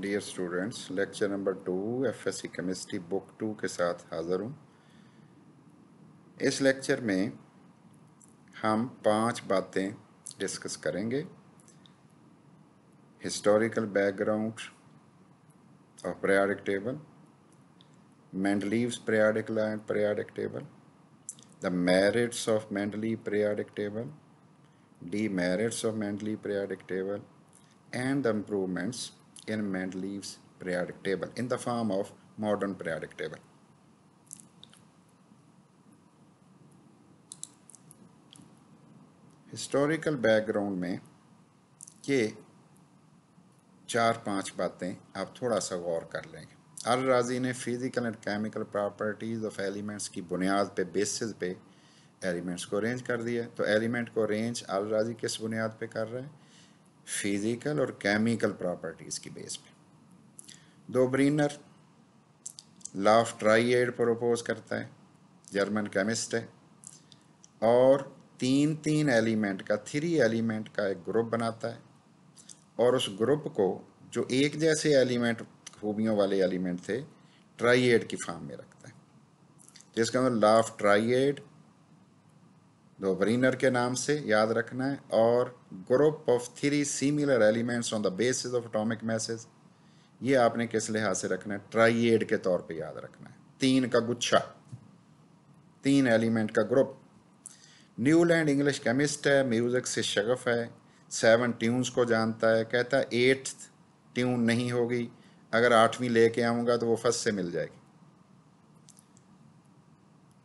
Dear students lecture number two FSc chemistry book two के साथ हाजिर हूँ इस लेक्चर में हम पांच बातें डिस्कस करेंगे historical background of periodic table Mendeleev's periodic line periodic table the of Mendeleev Mendeleev table डी demerits of Mendeleev periodic table and the improvements in Mendeleev's periodic table in the form of modern periodic table. Historical background में ये चार पांच बातें आप थोड़ा सा गौर कर लेंगे अल राजी ने physical and chemical properties of elements की बुनियाद पे बेसिस पे एलिमेंट्स को अरेंज कर दिया तो एलिमेंट को अरेंज अल राजी किस बुनियाद पे कर रहे हैं फिज़िकल और केमिकल प्रॉपर्टीज़ की बेस पे दो ब्रीनर लाफ ट्राइएड प्रोपोज करता है जर्मन केमिस्ट है और तीन तीन एलिमेंट का थ्री एलिमेंट का एक ग्रुप बनाता है और उस ग्रुप को जो एक जैसे एलिमेंट खूबियों वाले एलिमेंट थे ट्राइएड की फार्म में रखता है जिसका मतलब लाफ ट्राइएड Dovriner के नाम से याद रखना है और group of three similar elements on the basis of atomic mass ये आपने किस लिहाज से रखना है ट्राइएड के तौर पे याद रखना है तीन का गुच्छा तीन एलिमेंट का ग्रुप न्यूलैंड इंग्लिश केमिस्ट है म्यूज़िक से शगफ है सेवन ट्यून्स को जानता है कहता है एट्थ ट्यून नहीं होगी अगर आठवीं लेके आऊँगा तो वो फर्स्ट से मिल जाएगी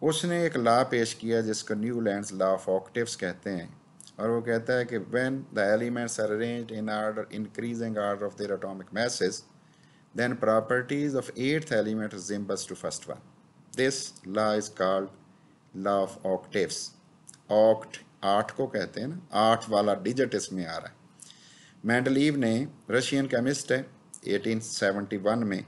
उसने एक लॉ पेश किया जिसको Newland law of octave कहते हैं और वो कहता है कि when the elements are arrange in order increasing order of their atomic mass then properties of eighth element जिम्बस to first one this law is called law of octaves oct आठ को कहते हैं ना आठ वाला डिजिट इसमें आ रहा है मैंडलीव ने रशियन केमिस्ट है एटीन वन में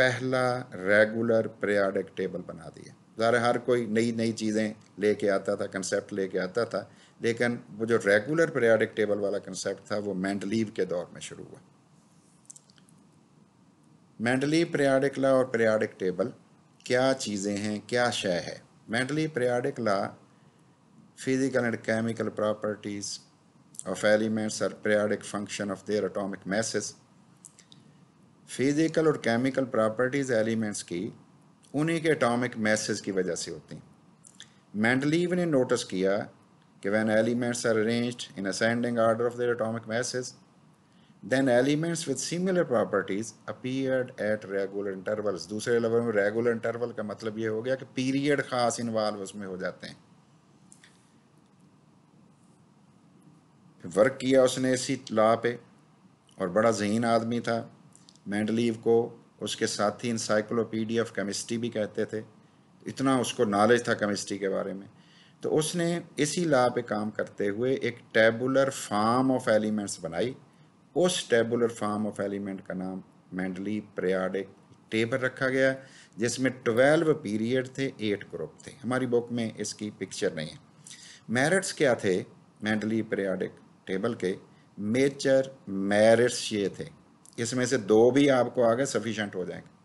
पहला रेगुलर प्रयाडिक टेबल बना दिया ज़रा हर कोई नई नई चीज़ें लेके आता था कंसेप्ट लेके आता था लेकिन वो जो रेगुलर पेरियाडिक टेबल वाला कंसेप्ट था वो मैंडलीव के दौर में शुरू हुआ मैंडली पेरियाडिक ला और पेरियाडिक टेबल क्या चीज़ें हैं क्या शय है Mendeleev periodic law physical and chemical properties of elements और periodic function of their atomic mass physical और केमिकल प्रॉपर्टीज एलिमेंट्स की उन्हीं के एटॉमिक मैसेज की वजह से होती हैं मैंडलीव ने नोटिस किया कि when elements are arrange in ascending order of their atomic mass then elements with similar properties appeared at regular intervals दूसरे लफ्जों में रेगुलर इंटरवल का मतलब ये हो गया कि पीरियड खास involve उसमें हो जाते हैं वर्क किया उसने इसी ला पे और बड़ा जहीन आदमी था मैंडलीव को उसके साथ ही इंसाइक्लोपीडिया ऑफ केमिस्ट्री भी कहते थे इतना उसको नॉलेज था केमिस्ट्री के बारे में तो उसने इसी ला पे काम करते हुए एक टेबुलर फार्म ऑफ एलिमेंट्स बनाई उस टेबुलर फार्म ऑफ एलिमेंट का नाम मैंडली प्रयाडिक टेबल रखा गया जिसमें ट्वेल्व पीरियड थे एट ग्रुप थे हमारी बुक में इसकी पिक्चर नहीं है मेरिट्स क्या थे मैंडली प्रयाडिक टेबल के मेजर मेरिट्स ये थे इसमें से दो भी आपको आगे सफिशेंट हो जाएंगे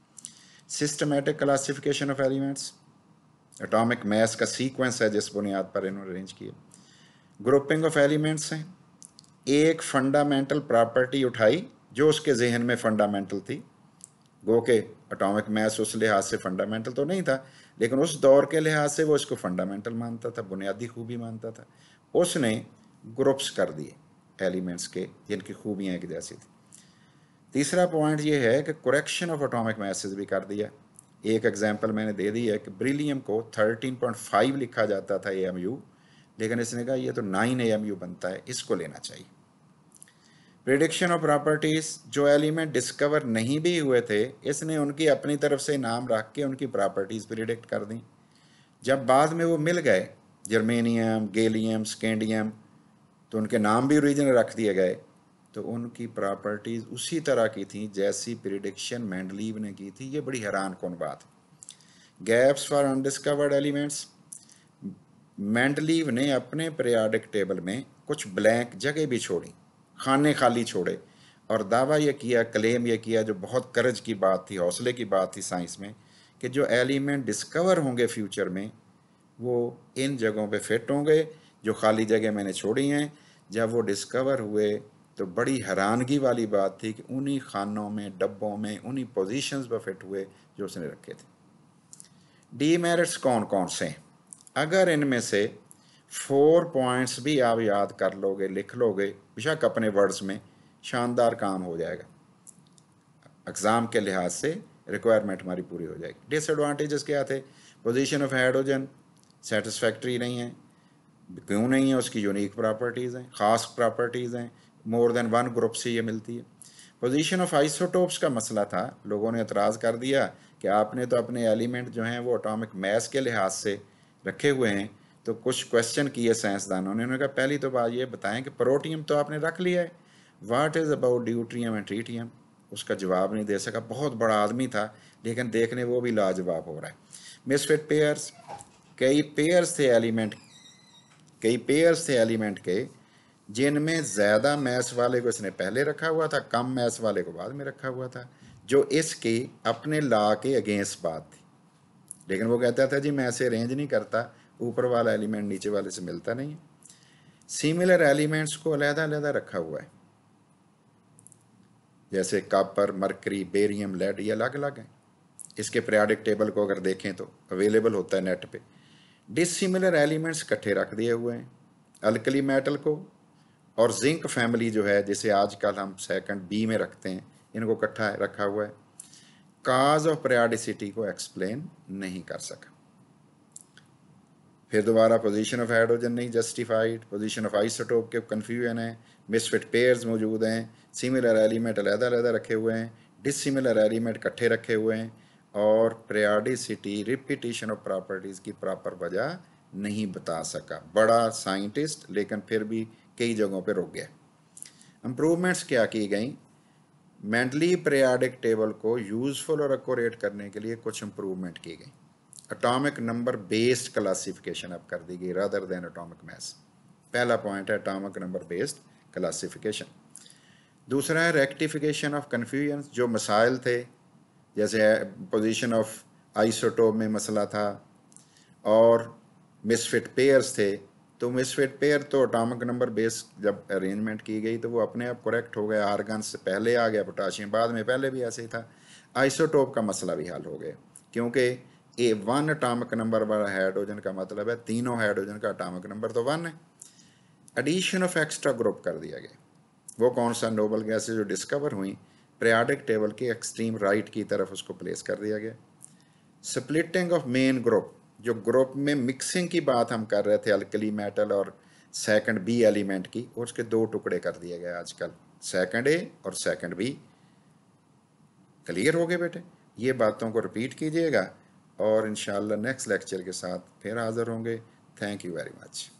systematic classification of elements atomic mass का सीक्वेंस है जिस बुनियाद पर इन्होंने अरेंज किया ग्रुपिंग ऑफ एलिमेंट्स हैं एक फंडामेंटल प्रॉपर्टी उठाई जो उसके जहन में फंडामेंटल थी गो के अटोमिक मैथ उस लिहाज से फंडामेंटल तो नहीं था लेकिन उस दौर के लिहाज से वो इसको फंडामेंटल मानता था बुनियादी खूबी मानता था उसने ग्रुप्स कर दिए एलिमेंट्स के जिनकी खूबियाँ एक जैसी थी तीसरा पॉइंट ये है कि करेक्शन ऑफ एटॉमिक मैसेज भी कर दिया एक एग्जांपल मैंने दे दी है कि ब्रिलियम को 13.5 लिखा जाता था ए लेकिन इसने कहा ये तो 9 ए बनता है इसको लेना चाहिए प्रिडिक्शन ऑफ प्रॉपर्टीज़ जो एलिमेंट डिस्कवर नहीं भी हुए थे इसने उनकी अपनी तरफ से नाम रख के उनकी प्रॉपर्टीज़ प्रिडिक्ट कर दी जब बाद में वो मिल गए जर्मेनियम गेलियम स्केंडियम तो उनके नाम भी ओरिजिनल रख दिए गए तो उनकी प्रॉपर्टीज़ उसी तरह की थी जैसी प्रिडिक्शन मैंडलीव ने की थी ये बड़ी हैरान कौन बात gaps for undiscovered elements Mendeleev ने अपने पीरियाडिक टेबल में कुछ ब्लैंक जगह भी छोड़ी खाने खाली छोड़े और दावा यह किया क्लेम यह किया जो बहुत करज की बात थी हौसले की बात थी साइंस में कि जो एलिमेंट डिस्कवर होंगे फ्यूचर में वो इन जगहों पे फिट होंगे जो खाली जगह मैंने छोड़ी हैं जब वो डिस्कवर हुए तो बड़ी हैरानगी वाली बात थी कि उन्हीं खानों में डब्बों में उन्हीं पोजीशंस पर फिट हुए जो उसने रखे थे डीमेरिट्स कौन कौन से हैं अगर इनमें से फोर पॉइंट्स भी आप याद कर लोगे लिख लोगे बेशक अपने वर्ड्स में शानदार काम हो जाएगा एग्ज़ाम के लिहाज से रिक्वायरमेंट हमारी पूरी हो जाएगी डिसएडवांटेजेस क्या थे पोजीशन ऑफ हाइड्रोजन सेटिस्फैक्ट्री नहीं है क्यों नहीं है उसकी यूनिक प्रॉपर्टीज़ हैं ख़ास प्रॉपर्टीज़ हैं मोर देन वन ग्रुप से ये मिलती है पोजीशन ऑफ आइसोटोप्स का मसला था लोगों ने एतराज़ कर दिया कि आपने तो अपने एलिमेंट जो हैं वो अटोमिक मैस के लिहाज से रखे हुए हैं तो कुछ क्वेश्चन किए साइंसदानों ने उन्होंने कहा पहली तो बात ये बताएं कि प्रोटियम तो आपने रख लिया है what is about deuterium and tritium उसका जवाब नहीं दे सका बहुत बड़ा आदमी था लेकिन देखने वो भी लाजवाब हो रहा है मिसफिट पेयर्स कई पेयर्स थे एलिमेंट कई पेयर्स थे एलिमेंट के जिनमें ज़्यादा मैस वाले को इसने पहले रखा हुआ था कम मैस वाले को बाद में रखा हुआ था जो इसके अपने ला के अगेंस्ट बात थी लेकिन वो कहता था जी मैं ऐसे अरेंज नहीं करता ऊपर वाला एलिमेंट नीचे वाले से मिलता नहीं सिमिलर एलिमेंट्स को अलहदा अलहदा रखा हुआ है जैसे कापर मरकरी बेरियम लेड ये अलग अलग हैं इसके प्रयाडिक टेबल को अगर देखें तो अवेलेबल होता है नेट पे डिसिमिलर एलिमेंट्स इकट्ठे रख दिए हुए हैं अल्कली मेटल को और जिंक फैमिली जो है जिसे आजकल हम सेकंड बी में रखते हैं इनको इकट्ठा रखा हुआ है काज ऑफ पेरियाडिसिटी को एक्सप्लेन नहीं कर सका फिर दोबारा पोजीशन ऑफ हाइड्रोजन नहीं जस्टिफाइड पोजीशन ऑफ आइसोटोप के कन्फ्यूजन है मिसफिट पेयर्स मौजूद हैं सिमिलर एलिमेंट अलहदा अलहदा रखे हुए हैं डिसिमिलर एलिमेंट इकट्ठे रखे हुए हैं और प्रयाडिसिटी रिपीटिशन ऑफ प्रॉपर्टीज़ की प्रॉपर वजह नहीं बता सका बड़ा साइंटिस्ट लेकिन फिर भी कई जगहों पर रुक गया इम्प्रूवमेंट्स क्या की गई मेंटली पेरियाडिक टेबल को यूजफुल और एकोरेट करने के लिए कुछ इम्प्रूवमेंट की गई अटोमिक नंबर बेस्ड क्लासीफिकेशन अब कर दी गई रदर देन अटोमिक मैथ्स पहला पॉइंट है अटोमिक नंबर बेस्ड क्लासीफिकेशन दूसरा है रेक्टिफिकेशन ऑफ कन्फ्यूजन जो मसाइल थे जैसे पोजिशन ऑफ आइसोटोप में मसला था और मिसफिट पेयर्स थे तो मिसफिट पेयर तो अटामिक नंबर बेस जब अरेंजमेंट की गई तो वो अपने आप करेक्ट हो गया आर्गन से पहले आ गया पोटाशियम बाद में पहले भी ऐसे ही था आइसोटोप का मसला भी हल हो गया क्योंकि ए वन अटामिक नंबर वाला हाइड्रोजन का मतलब है तीनों हाइड्रोजन का अटामिक नंबर तो वन है एडिशन ऑफ एक्स्ट्रा ग्रुप कर दिया गया वो कौन सा नोबल गैसेज जो डिस्कवर हुई प्रयाडिक टेबल के एक्सट्रीम राइट की तरफ उसको प्लेस कर दिया गया स्प्लिटिंग ऑफ मेन ग्रुप जो ग्रुप में मिक्सिंग की बात हम कर रहे थे अल्कली मेटल और सेकंड बी एलिमेंट की उसके दो टुकड़े कर दिए गए आजकल सेकंड ए और सेकंड बी क्लियर हो गए बेटे ये बातों को रिपीट कीजिएगा और इन नेक्स्ट लेक्चर के साथ फिर हाज़िर होंगे थैंक यू वेरी मच